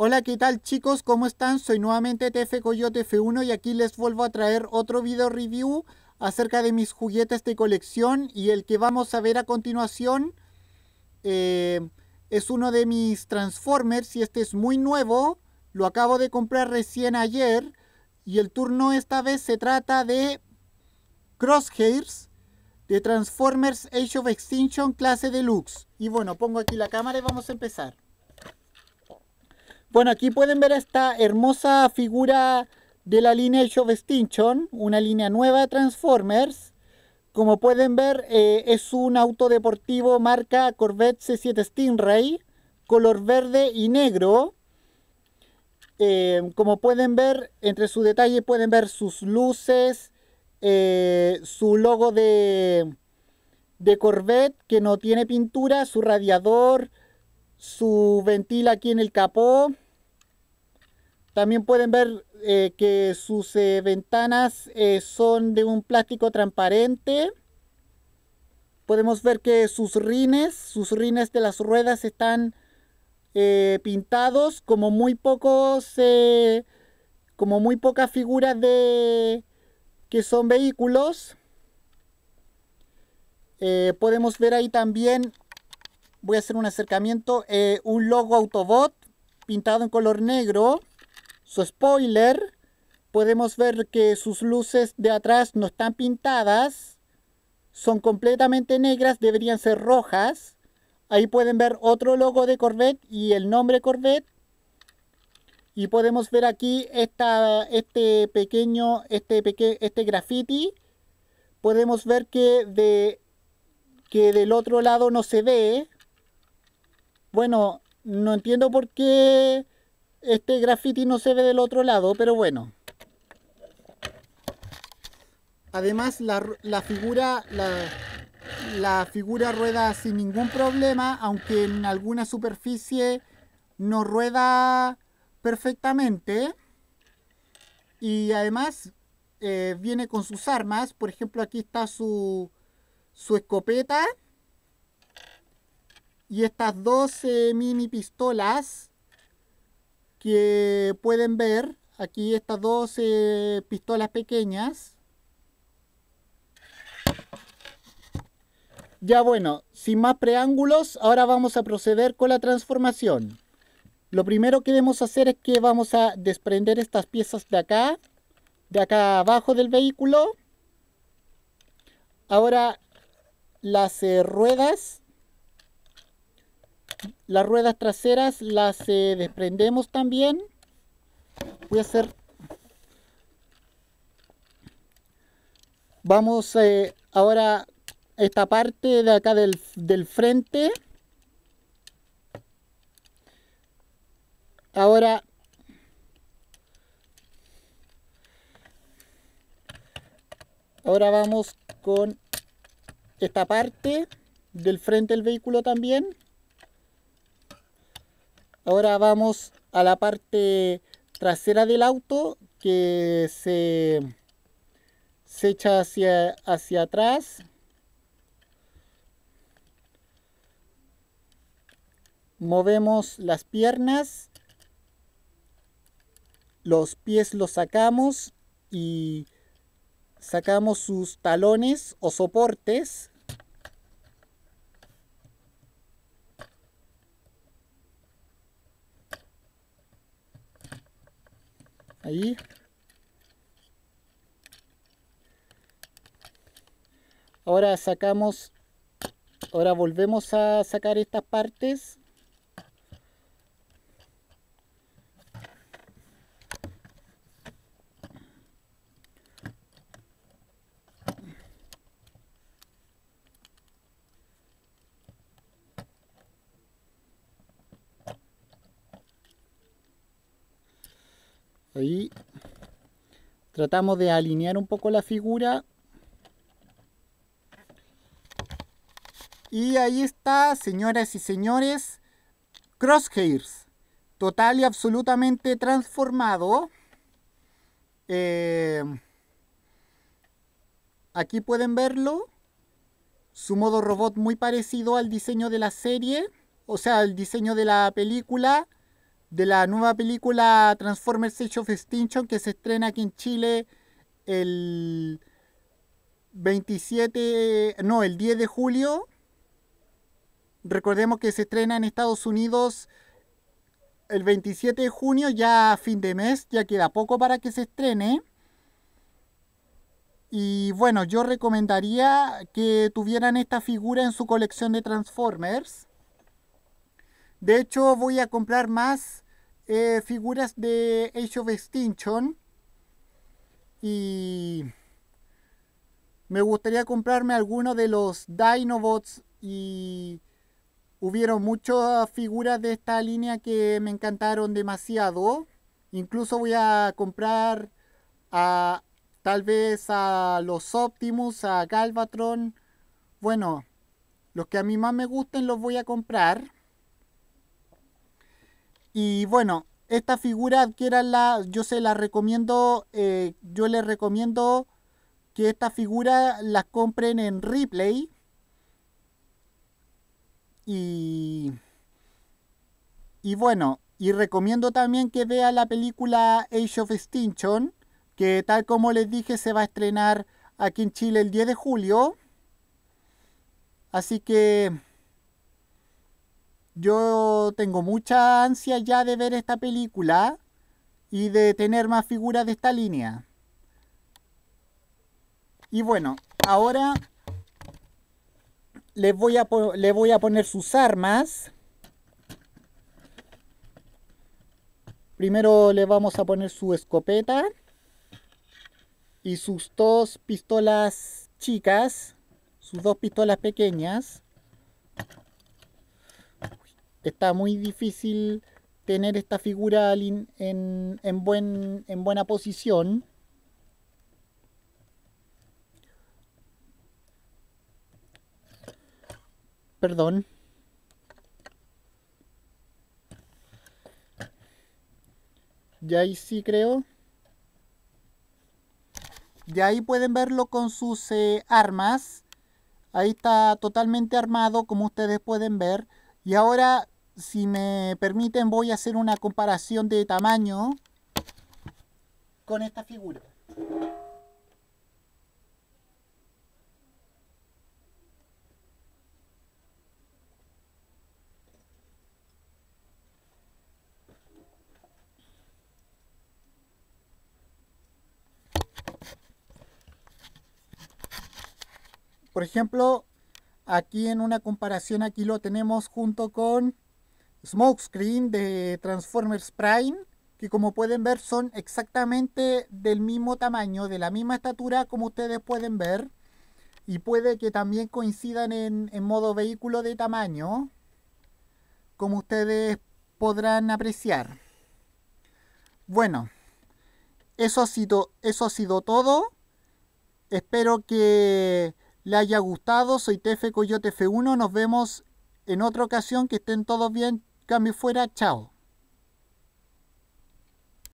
Hola, ¿qué tal chicos? ¿Cómo están? Soy nuevamente TF Coyote F1 y aquí les vuelvo a traer otro video review acerca de mis juguetes de colección y el que vamos a ver a continuación eh, es uno de mis Transformers y este es muy nuevo, lo acabo de comprar recién ayer y el turno esta vez se trata de Crosshairs de Transformers Age of Extinction clase deluxe y bueno pongo aquí la cámara y vamos a empezar bueno, aquí pueden ver esta hermosa figura de la línea Show of Extinction, una línea nueva de Transformers. Como pueden ver, eh, es un auto deportivo marca Corvette C7 Stingray, color verde y negro. Eh, como pueden ver, entre su detalle pueden ver sus luces, eh, su logo de Corvette que no tiene pintura, su radiador, su ventila aquí en el capó. También pueden ver eh, que sus eh, ventanas eh, son de un plástico transparente. Podemos ver que sus rines, sus rines de las ruedas están pintados como muy pocos, como muy pocas figuras de que son vehículos. podemos ver ahí también voy a hacer un acercamiento, eh, un logo Autobot pintado en color negro, su spoiler, podemos ver que sus luces de atrás no están pintadas, son completamente negras, deberían ser rojas, ahí pueden ver otro logo de Corvette y el nombre Corvette, y podemos ver aquí esta, este pequeño, este, este graffiti, podemos ver que, de, que del otro lado no se ve, bueno, no entiendo por qué este graffiti no se ve del otro lado, pero bueno. Además, la, figura... La, figura rueda sin ningún problema, aunque en alguna superficie no rueda perfectamente. Y además eh, viene con sus armas. Por ejemplo, aquí está su, su escopeta y estas 12 mini pistolas que pueden ver aquí estas 12 pistolas pequeñas ya bueno sin más preángulos ahora vamos a proceder con la transformación lo primero que debemos hacer es que vamos a desprender estas piezas de acá de acá abajo del vehículo ahora las eh, ruedas las ruedas traseras las eh, desprendemos también. Voy a hacer... Vamos eh, ahora esta parte de acá del, del frente. Ahora Ahora vamos con esta parte del frente del vehículo también. Ahora vamos a la parte trasera del auto que se, se echa hacia, hacia atrás. Movemos las piernas, los pies los sacamos y sacamos sus talones o soportes Ahí. Ahora sacamos, ahora volvemos a sacar estas partes Ahí tratamos de alinear un poco la figura. Y ahí está, señoras y señores, Crosshairs, total y absolutamente transformado. Eh, aquí pueden verlo. Su modo robot muy parecido al diseño de la serie, o sea, al diseño de la película de la nueva película Transformers Age of Extinction que se estrena aquí en Chile el 27, no, el 10 de julio. Recordemos que se estrena en Estados Unidos el 27 de junio, ya fin de mes, ya queda poco para que se estrene. Y bueno, yo recomendaría que tuvieran esta figura en su colección de Transformers. De hecho, voy a comprar más eh, figuras de Age of Extinction. Y me gustaría comprarme alguno de los Dinobots. Y hubieron muchas figuras de esta línea que me encantaron demasiado. Incluso voy a comprar a tal vez a los Optimus, a Galvatron. Bueno, los que a mí más me gusten los voy a comprar. Y bueno, esta figura adquiéranla, yo se la recomiendo, eh, yo les recomiendo que esta figura la compren en replay. Y, y bueno, y recomiendo también que vea la película Age of Extinction, que tal como les dije se va a estrenar aquí en Chile el 10 de julio. Así que yo tengo mucha ansia ya de ver esta película y de tener más figuras de esta línea. Y bueno, ahora les voy a, voy a poner sus armas. Primero le vamos a poner su escopeta y sus dos pistolas chicas, sus dos pistolas pequeñas está muy difícil tener esta figura en, en, buen, en buena posición. Perdón. Y ahí sí creo. Y ahí pueden verlo con sus eh, armas. Ahí está totalmente armado, como ustedes pueden ver. Y ahora, si me permiten, voy a hacer una comparación de tamaño con esta figura. Por ejemplo, Aquí en una comparación, aquí lo tenemos junto con Smokescreen de Transformers Prime, que como pueden ver son exactamente del mismo tamaño, de la misma estatura como ustedes pueden ver. Y puede que también coincidan en, en modo vehículo de tamaño, como ustedes podrán apreciar. Bueno, eso ha sido, eso ha sido todo. Espero que le haya gustado. Soy TF Coyote F1. Nos vemos en otra ocasión. Que estén todos bien. Cambio fuera. Chao.